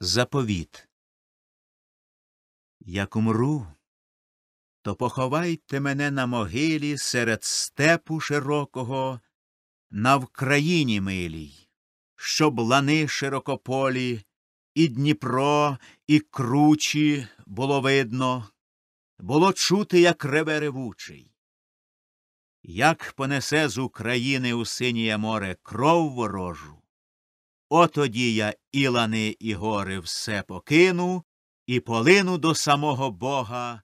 Заповіт. Як умру, то поховайте мене на могилі серед степу широкого, на Вкраїні милій, щоб лани широкополі, і Дніпро, і кручі було видно, було чути, як реве ревучий. Як понесе з України у синє море кров ворожу, Отоді я Ілани, і гори все покину і полину до самого Бога